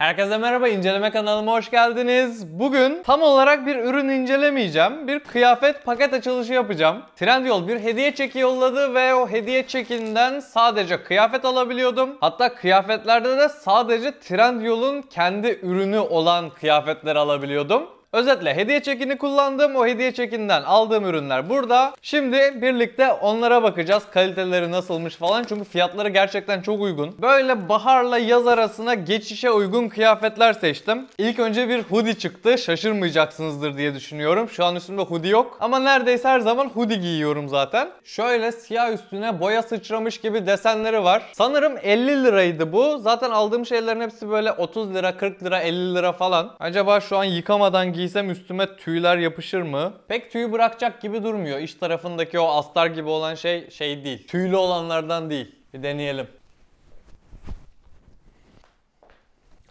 Herkese merhaba, inceleme kanalıma hoş geldiniz. Bugün tam olarak bir ürün incelemeyeceğim. Bir kıyafet paket açılışı yapacağım. Trendyol bir hediye çeki yolladı ve o hediye çekinden sadece kıyafet alabiliyordum. Hatta kıyafetlerde de sadece Trendyol'un kendi ürünü olan kıyafetler alabiliyordum. Özetle hediye çekini kullandım. O hediye çekinden aldığım ürünler burada. Şimdi birlikte onlara bakacağız. Kaliteleri nasılmış falan. Çünkü fiyatları gerçekten çok uygun. Böyle baharla yaz arasına geçişe uygun kıyafetler seçtim. İlk önce bir hoodie çıktı. Şaşırmayacaksınızdır diye düşünüyorum. Şu an üstümde hoodie yok. Ama neredeyse her zaman hoodie giyiyorum zaten. Şöyle siyah üstüne boya sıçramış gibi desenleri var. Sanırım 50 liraydı bu. Zaten aldığım şeylerin hepsi böyle 30 lira, 40 lira, 50 lira falan. Acaba şu an yıkamadan giysem üstüme tüyler yapışır mı? Pek tüy bırakacak gibi durmuyor. İç tarafındaki o astar gibi olan şey şey değil. Tüylü olanlardan değil. Bir deneyelim.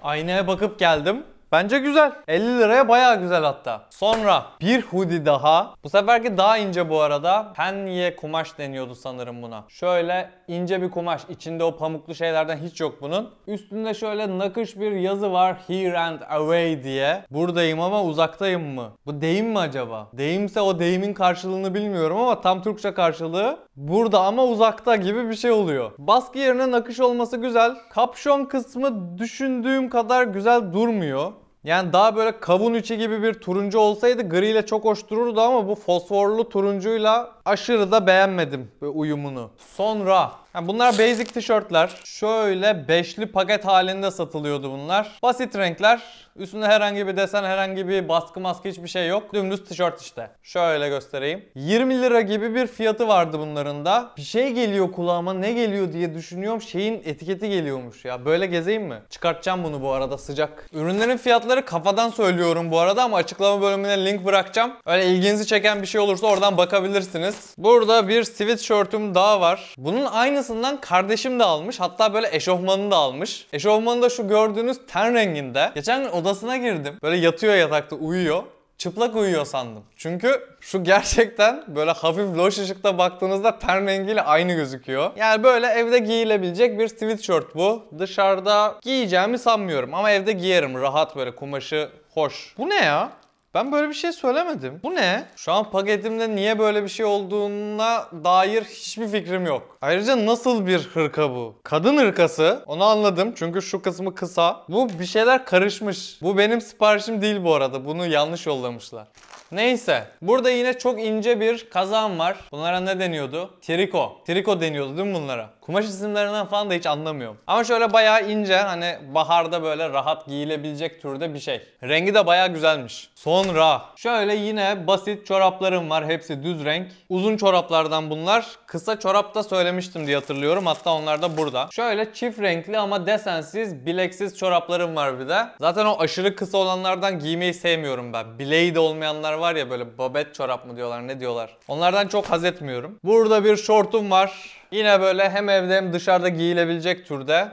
Aynaya bakıp geldim. Bence güzel. 50 liraya baya güzel hatta. Sonra bir hoodie daha. Bu seferki daha ince bu arada. Penye kumaş deniyordu sanırım buna. Şöyle ince bir kumaş. İçinde o pamuklu şeylerden hiç yok bunun. Üstünde şöyle nakış bir yazı var. Here and away diye. Buradayım ama uzaktayım mı? Bu deyim mi acaba? Deyimse o deyimin karşılığını bilmiyorum ama tam Türkçe karşılığı burada ama uzakta gibi bir şey oluyor. Baskı yerine nakış olması güzel. Kapşon kısmı düşündüğüm kadar güzel durmuyor. Yani daha böyle kavun içi gibi bir turuncu olsaydı griyle çok hoş dururdu ama bu fosforlu turuncuyla aşırı da beğenmedim uyumunu. Sonra yani bunlar basic tişörtler. Şöyle beşli paket halinde satılıyordu bunlar. Basit renkler. Üstünde herhangi bir desen, herhangi bir baskı maskı hiçbir şey yok. Dümdüz tişört işte. Şöyle göstereyim. 20 lira gibi bir fiyatı vardı bunların da. Bir şey geliyor kulağıma ne geliyor diye düşünüyorum. Şeyin etiketi geliyormuş ya. Böyle gezeyim mi? Çıkartacağım bunu bu arada sıcak. Ürünlerin fiyatı fiyatları kafadan söylüyorum bu arada ama açıklama bölümüne link bırakacağım. Öyle ilginizi çeken bir şey olursa oradan bakabilirsiniz. Burada bir sweatshirt'üm daha var. Bunun aynısından kardeşim de almış. Hatta böyle eşofmanını da almış. Eşofmanı da şu gördüğünüz ten renginde. Geçen gün odasına girdim. Böyle yatıyor yatakta uyuyor çıplak uyuyor sandım. Çünkü şu gerçekten böyle hafif loş ışıkta baktığınızda ten rengiyle aynı gözüküyor. Yani böyle evde giyilebilecek bir sweatshirt bu. Dışarıda giyeceğimi sanmıyorum ama evde giyerim rahat böyle kumaşı hoş. Bu ne ya? Ben böyle bir şey söylemedim. Bu ne? Şu an paketimde niye böyle bir şey olduğuna dair hiçbir fikrim yok. Ayrıca nasıl bir hırka bu? Kadın hırkası. Onu anladım çünkü şu kısmı kısa. Bu bir şeyler karışmış. Bu benim siparişim değil bu arada. Bunu yanlış yollamışlar. Neyse. Burada yine çok ince bir kazan var. Bunlara ne deniyordu? Triko. Triko deniyordu değil mi bunlara? Kumaş isimlerinden falan da hiç anlamıyorum. Ama şöyle bayağı ince hani baharda böyle rahat giyilebilecek türde bir şey. Rengi de bayağı güzelmiş. Son Sonra şöyle yine basit çoraplarım var. Hepsi düz renk. Uzun çoraplardan bunlar. Kısa çorapta söylemiştim diye hatırlıyorum. Hatta onlar da burada. Şöyle çift renkli ama desensiz, bileksiz çoraplarım var bir de. Zaten o aşırı kısa olanlardan giymeyi sevmiyorum ben. Bileği de olmayanlar var ya böyle babet çorap mı diyorlar ne diyorlar. Onlardan çok haz etmiyorum. Burada bir şortum var. Yine böyle hem evde hem dışarıda giyilebilecek türde.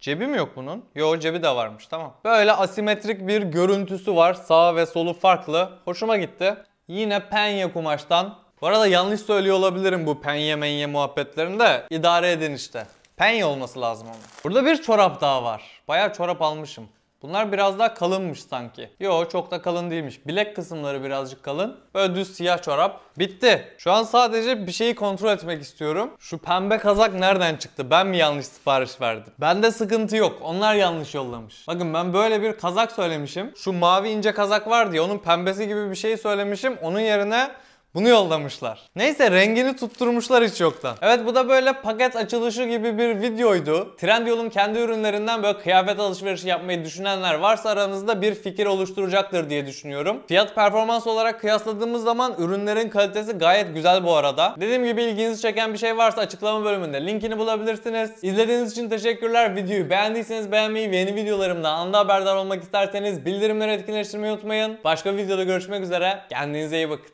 Cebi mi yok bunun? Yo cebi de varmış tamam. Böyle asimetrik bir görüntüsü var. Sağ ve solu farklı. Hoşuma gitti. Yine penye kumaştan. Bu arada yanlış söylüyor olabilirim bu penye menye muhabbetlerinde. İdare edin işte. Penye olması lazım ama. Burada bir çorap daha var. Baya çorap almışım. Bunlar biraz daha kalınmış sanki. Yo çok da kalın değilmiş. Bilek kısımları birazcık kalın. Böyle düz siyah çorap. Bitti. Şu an sadece bir şeyi kontrol etmek istiyorum. Şu pembe kazak nereden çıktı? Ben mi yanlış sipariş verdim? Bende sıkıntı yok. Onlar yanlış yollamış. Bakın ben böyle bir kazak söylemişim. Şu mavi ince kazak var diye onun pembesi gibi bir şey söylemişim. Onun yerine bunu yollamışlar. Neyse rengini tutturmuşlar hiç yoktan. Evet bu da böyle paket açılışı gibi bir videoydu. Trendyol'un kendi ürünlerinden böyle kıyafet alışverişi yapmayı düşünenler varsa aranızda bir fikir oluşturacaktır diye düşünüyorum. Fiyat performans olarak kıyasladığımız zaman ürünlerin kalitesi gayet güzel bu arada. Dediğim gibi ilginizi çeken bir şey varsa açıklama bölümünde linkini bulabilirsiniz. İzlediğiniz için teşekkürler. Videoyu beğendiyseniz beğenmeyi ve yeni videolarımda anda haberdar olmak isterseniz bildirimleri etkileştirmeyi unutmayın. Başka videoda görüşmek üzere. Kendinize iyi bakın.